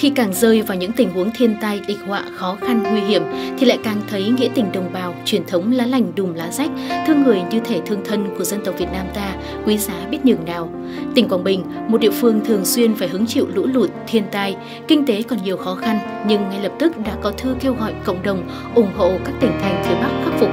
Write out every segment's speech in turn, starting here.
Khi càng rơi vào những tình huống thiên tai, địch họa, khó khăn, nguy hiểm thì lại càng thấy nghĩa tình đồng bào, truyền thống lá lành đùm lá rách, thương người như thể thương thân của dân tộc Việt Nam ta, quý giá biết nhường nào. Tỉnh Quảng Bình, một địa phương thường xuyên phải hứng chịu lũ lụt, thiên tai, kinh tế còn nhiều khó khăn nhưng ngay lập tức đã có thư kêu gọi cộng đồng ủng hộ các tỉnh thành phía Bắc khắc phục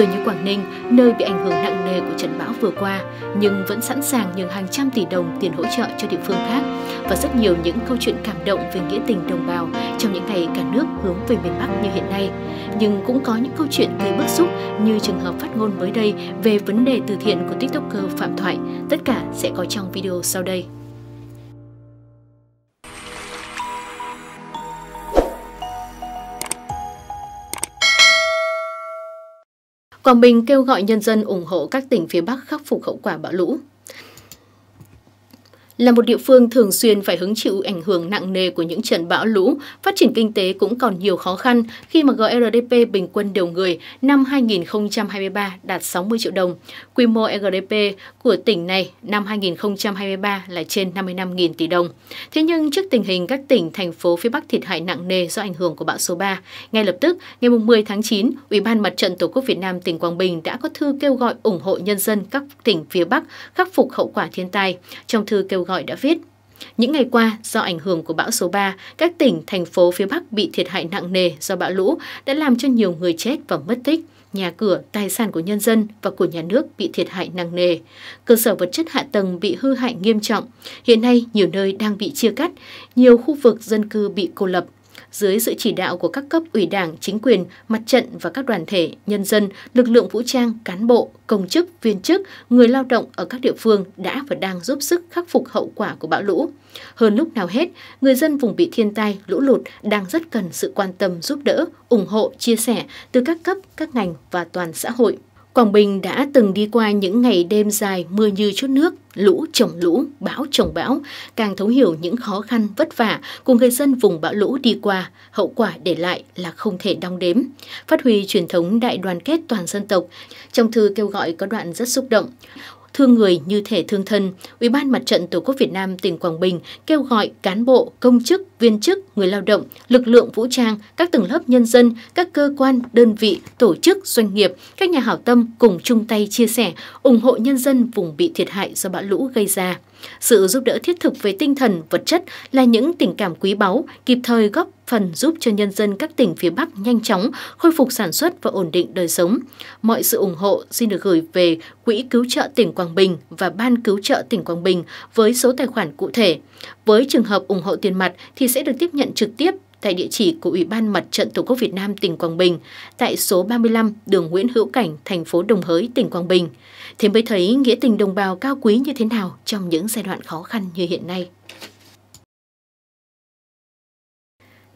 rồi như Quảng Ninh, nơi bị ảnh hưởng nặng nề của trận bão vừa qua, nhưng vẫn sẵn sàng nhường hàng trăm tỷ đồng tiền hỗ trợ cho địa phương khác và rất nhiều những câu chuyện cảm động về nghĩa tình đồng bào trong những ngày cả nước hướng về miền Bắc như hiện nay. Nhưng cũng có những câu chuyện gây bức xúc như trường hợp phát ngôn mới đây về vấn đề từ thiện của TikToker Phạm Thoại. Tất cả sẽ có trong video sau đây. Quảng Bình kêu gọi nhân dân ủng hộ các tỉnh phía Bắc khắc phục hậu quả bão lũ. Là một địa phương thường xuyên phải hứng chịu ảnh hưởng nặng nề của những trận bão lũ, phát triển kinh tế cũng còn nhiều khó khăn khi mà GRDP bình quân đầu người năm 2023 đạt 60 triệu đồng. Quy mô GRDP của tỉnh này năm 2023 là trên 55.000 tỷ đồng. Thế nhưng trước tình hình các tỉnh, thành phố phía Bắc thiệt hại nặng nề do ảnh hưởng của bão số 3, ngay lập tức, ngày 10 tháng 9, Ủy ban Mặt trận Tổ quốc Việt Nam tỉnh Quảng Bình đã có thư kêu gọi ủng hộ nhân dân các tỉnh phía Bắc khắc phục hậu quả thiên tai. Trong thư kêu gọi đã viết. Những ngày qua, do ảnh hưởng của bão số 3, các tỉnh, thành phố phía Bắc bị thiệt hại nặng nề do bão lũ đã làm cho nhiều người chết và mất tích, nhà cửa, tài sản của nhân dân và của nhà nước bị thiệt hại nặng nề. Cơ sở vật chất hạ tầng bị hư hại nghiêm trọng. Hiện nay, nhiều nơi đang bị chia cắt, nhiều khu vực dân cư bị cô lập, dưới sự chỉ đạo của các cấp ủy đảng, chính quyền, mặt trận và các đoàn thể, nhân dân, lực lượng vũ trang, cán bộ, công chức, viên chức, người lao động ở các địa phương đã và đang giúp sức khắc phục hậu quả của bão lũ. Hơn lúc nào hết, người dân vùng bị thiên tai, lũ lụt đang rất cần sự quan tâm giúp đỡ, ủng hộ, chia sẻ từ các cấp, các ngành và toàn xã hội. Quảng Bình đã từng đi qua những ngày đêm dài mưa như chút nước, lũ trồng lũ, bão trồng bão, càng thấu hiểu những khó khăn, vất vả của người dân vùng bão lũ đi qua, hậu quả để lại là không thể đong đếm. Phát huy truyền thống đại đoàn kết toàn dân tộc, trong thư kêu gọi có đoạn rất xúc động thương người như thể thương thân, Ủy ban Mặt trận Tổ quốc Việt Nam tỉnh Quảng Bình kêu gọi cán bộ, công chức, viên chức, người lao động, lực lượng vũ trang, các tầng lớp nhân dân, các cơ quan, đơn vị, tổ chức, doanh nghiệp, các nhà hảo tâm cùng chung tay chia sẻ, ủng hộ nhân dân vùng bị thiệt hại do bão lũ gây ra. Sự giúp đỡ thiết thực về tinh thần, vật chất là những tình cảm quý báu, kịp thời góp phần giúp cho nhân dân các tỉnh phía Bắc nhanh chóng khôi phục sản xuất và ổn định đời sống. Mọi sự ủng hộ xin được gửi về Quỹ Cứu trợ tỉnh Quảng Bình và Ban Cứu trợ tỉnh Quảng Bình với số tài khoản cụ thể. Với trường hợp ủng hộ tiền mặt thì sẽ được tiếp nhận trực tiếp tại địa chỉ của Ủy ban Mặt trận Tổ quốc Việt Nam tỉnh Quảng Bình tại số 35 đường Nguyễn Hữu Cảnh, thành phố Đồng Hới, tỉnh Quảng Bình. Thế mới thấy nghĩa tình đồng bào cao quý như thế nào trong những giai đoạn khó khăn như hiện nay.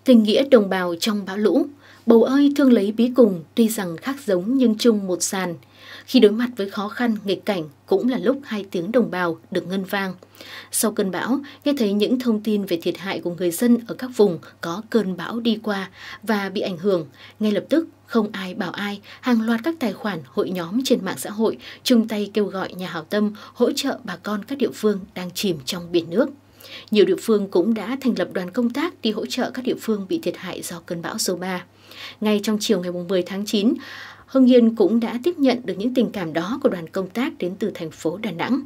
Tình nghĩa đồng bào trong bão lũ, bầu ơi thương lấy bí cùng tuy rằng khác giống nhưng chung một sàn – khi đối mặt với khó khăn, nghịch cảnh cũng là lúc hai tiếng đồng bào được ngân vang. Sau cơn bão, nghe thấy những thông tin về thiệt hại của người dân ở các vùng có cơn bão đi qua và bị ảnh hưởng, ngay lập tức không ai bảo ai, hàng loạt các tài khoản hội nhóm trên mạng xã hội chung tay kêu gọi nhà hảo tâm hỗ trợ bà con các địa phương đang chìm trong biển nước. Nhiều địa phương cũng đã thành lập đoàn công tác đi hỗ trợ các địa phương bị thiệt hại do cơn bão số 3. Ngay trong chiều ngày 10 tháng 9, Hưng Yên cũng đã tiếp nhận được những tình cảm đó của đoàn công tác đến từ thành phố Đà Nẵng.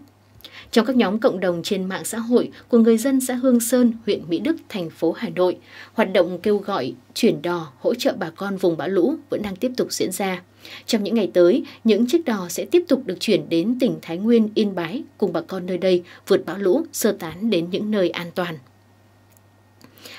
Trong các nhóm cộng đồng trên mạng xã hội của người dân xã Hương Sơn, huyện Mỹ Đức, thành phố Hà Nội, hoạt động kêu gọi chuyển đò hỗ trợ bà con vùng bão lũ vẫn đang tiếp tục diễn ra. Trong những ngày tới, những chiếc đò sẽ tiếp tục được chuyển đến tỉnh Thái Nguyên, Yên Bái cùng bà con nơi đây vượt bão lũ, sơ tán đến những nơi an toàn.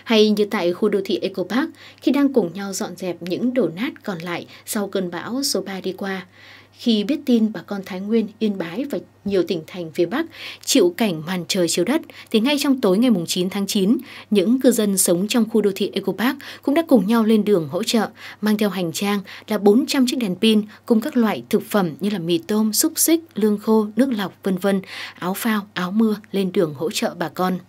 Hay như tại khu đô thị Eco Park khi đang cùng nhau dọn dẹp những đổ nát còn lại sau cơn bão số 3 đi qua. Khi biết tin bà con Thái Nguyên, Yên Bái và nhiều tỉnh thành phía Bắc chịu cảnh màn trời chiếu đất, thì ngay trong tối ngày 9 tháng 9, những cư dân sống trong khu đô thị Eco Park cũng đã cùng nhau lên đường hỗ trợ, mang theo hành trang là 400 chiếc đèn pin cùng các loại thực phẩm như là mì tôm, xúc xích, lương khô, nước lọc, vân vân, áo phao, áo mưa lên đường hỗ trợ bà con.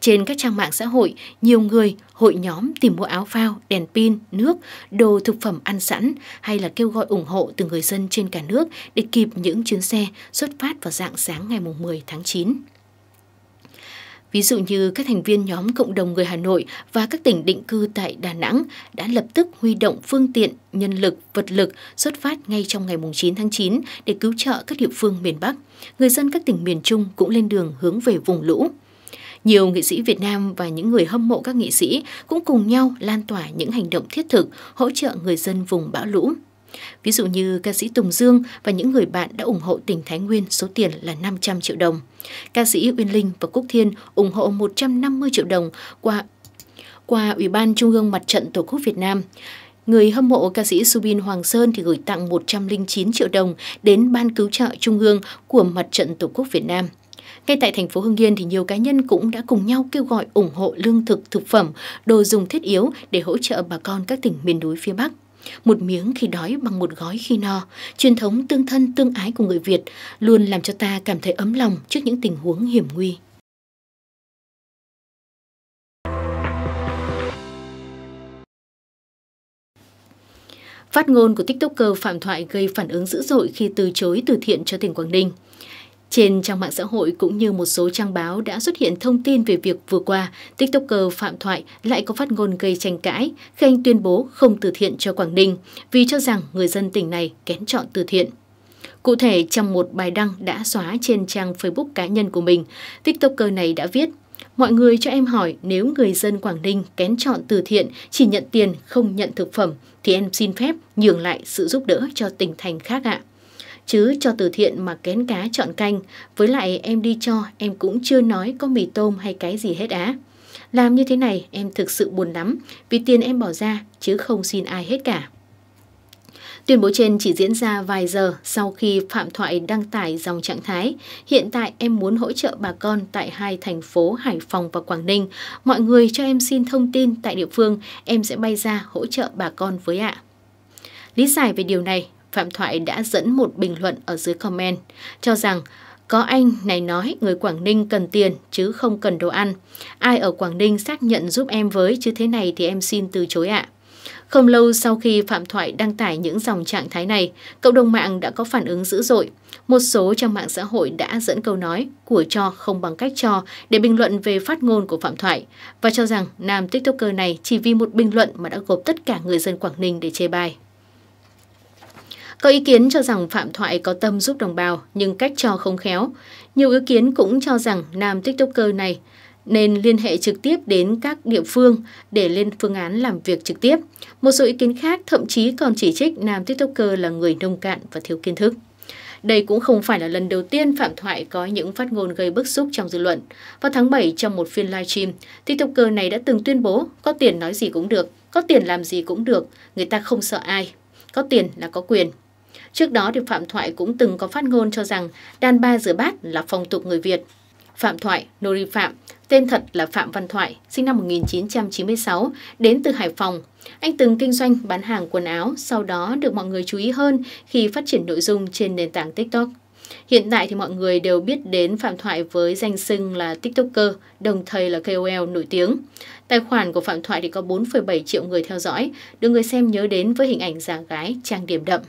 Trên các trang mạng xã hội, nhiều người hội nhóm tìm mua áo phao, đèn pin, nước, đồ thực phẩm ăn sẵn hay là kêu gọi ủng hộ từ người dân trên cả nước để kịp những chuyến xe xuất phát vào dạng sáng ngày 10 tháng 9. Ví dụ như các thành viên nhóm cộng đồng người Hà Nội và các tỉnh định cư tại Đà Nẵng đã lập tức huy động phương tiện, nhân lực, vật lực xuất phát ngay trong ngày 9 tháng 9 để cứu trợ các địa phương miền Bắc. Người dân các tỉnh miền Trung cũng lên đường hướng về vùng lũ. Nhiều nghệ sĩ Việt Nam và những người hâm mộ các nghệ sĩ cũng cùng nhau lan tỏa những hành động thiết thực hỗ trợ người dân vùng bão lũ. Ví dụ như ca sĩ Tùng Dương và những người bạn đã ủng hộ tỉnh Thái Nguyên số tiền là 500 triệu đồng. Ca sĩ Uyên Linh và Cúc Thiên ủng hộ 150 triệu đồng qua qua Ủy ban Trung ương Mặt trận Tổ quốc Việt Nam. Người hâm mộ ca sĩ Subin Hoàng Sơn thì gửi tặng 109 triệu đồng đến Ban Cứu trợ Trung ương của Mặt trận Tổ quốc Việt Nam. Ngay tại thành phố Hưng Yên thì nhiều cá nhân cũng đã cùng nhau kêu gọi ủng hộ lương thực, thực phẩm, đồ dùng thiết yếu để hỗ trợ bà con các tỉnh miền núi phía Bắc. Một miếng khi đói bằng một gói khi no, truyền thống tương thân tương ái của người Việt luôn làm cho ta cảm thấy ấm lòng trước những tình huống hiểm nguy. Phát ngôn của TikToker Phạm Thoại gây phản ứng dữ dội khi từ chối từ thiện cho tỉnh Quảng Ninh. Trên trang mạng xã hội cũng như một số trang báo đã xuất hiện thông tin về việc vừa qua, TikToker Phạm Thoại lại có phát ngôn gây tranh cãi khi anh tuyên bố không từ thiện cho Quảng Ninh vì cho rằng người dân tỉnh này kén chọn từ thiện. Cụ thể, trong một bài đăng đã xóa trên trang Facebook cá nhân của mình, TikToker này đã viết Mọi người cho em hỏi nếu người dân Quảng Ninh kén chọn từ thiện, chỉ nhận tiền không nhận thực phẩm thì em xin phép nhường lại sự giúp đỡ cho tỉnh thành khác ạ. À. Chứ cho từ thiện mà kén cá chọn canh, với lại em đi cho em cũng chưa nói có mì tôm hay cái gì hết á. Làm như thế này em thực sự buồn lắm vì tiền em bỏ ra chứ không xin ai hết cả. Tuyên bố trên chỉ diễn ra vài giờ sau khi Phạm Thoại đăng tải dòng trạng thái. Hiện tại em muốn hỗ trợ bà con tại hai thành phố Hải Phòng và Quảng Ninh. Mọi người cho em xin thông tin tại địa phương, em sẽ bay ra hỗ trợ bà con với ạ. Lý giải về điều này, Phạm Thoại đã dẫn một bình luận ở dưới comment, cho rằng có anh này nói người Quảng Ninh cần tiền chứ không cần đồ ăn. Ai ở Quảng Ninh xác nhận giúp em với chứ thế này thì em xin từ chối ạ. Không lâu sau khi Phạm Thoại đăng tải những dòng trạng thái này, cộng đồng mạng đã có phản ứng dữ dội. Một số trong mạng xã hội đã dẫn câu nói của cho không bằng cách cho để bình luận về phát ngôn của Phạm Thoại và cho rằng nam tiktoker này chỉ vì một bình luận mà đã gộp tất cả người dân Quảng Ninh để chê bai. Có ý kiến cho rằng Phạm Thoại có tâm giúp đồng bào nhưng cách cho không khéo. Nhiều ý kiến cũng cho rằng nam tiktoker này nên liên hệ trực tiếp đến các địa phương để lên phương án làm việc trực tiếp. Một số ý kiến khác thậm chí còn chỉ trích nam tiktoker là người nông cạn và thiếu kiến thức. Đây cũng không phải là lần đầu tiên Phạm Thoại có những phát ngôn gây bức xúc trong dư luận. Vào tháng 7, trong một phiên livestream, TikToker này đã từng tuyên bố có tiền nói gì cũng được, có tiền làm gì cũng được, người ta không sợ ai, có tiền là có quyền. Trước đó thì Phạm Thoại cũng từng có phát ngôn cho rằng đàn ba rửa bát là phong tục người Việt. Phạm Thoại, Nori Phạm, tên thật là Phạm Văn Thoại, sinh năm 1996, đến từ Hải Phòng. Anh từng kinh doanh bán hàng quần áo, sau đó được mọi người chú ý hơn khi phát triển nội dung trên nền tảng TikTok. Hiện tại thì mọi người đều biết đến Phạm Thoại với danh xưng là TikToker, đồng thời là KOL nổi tiếng. Tài khoản của Phạm Thoại thì có 4,7 triệu người theo dõi, được người xem nhớ đến với hình ảnh giả gái trang điểm đậm.